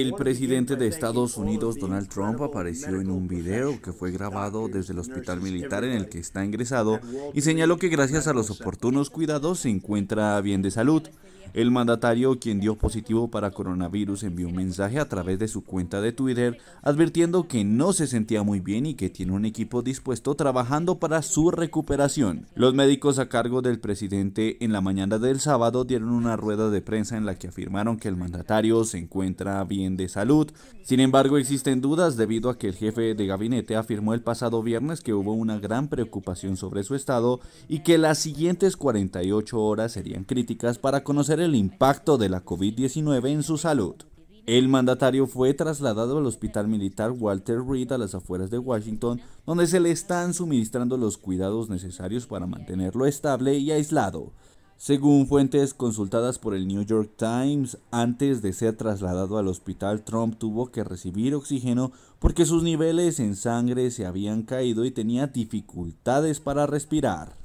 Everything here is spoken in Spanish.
El presidente de Estados Unidos, Donald Trump, apareció en un video que fue grabado desde el hospital militar en el que está ingresado y señaló que gracias a los oportunos cuidados se encuentra bien de salud. El mandatario, quien dio positivo para coronavirus, envió un mensaje a través de su cuenta de Twitter advirtiendo que no se sentía muy bien y que tiene un equipo dispuesto trabajando para su recuperación. Los médicos a cargo del presidente en la mañana del sábado dieron una rueda de prensa en la que afirmaron que el mandatario se encuentra bien de salud. Sin embargo, existen dudas debido a que el jefe de gabinete afirmó el pasado viernes que hubo una gran preocupación sobre su estado y que las siguientes 48 horas serían críticas para conocer el impacto de la COVID-19 en su salud. El mandatario fue trasladado al Hospital Militar Walter Reed a las afueras de Washington, donde se le están suministrando los cuidados necesarios para mantenerlo estable y aislado. Según fuentes consultadas por el New York Times, antes de ser trasladado al hospital, Trump tuvo que recibir oxígeno porque sus niveles en sangre se habían caído y tenía dificultades para respirar.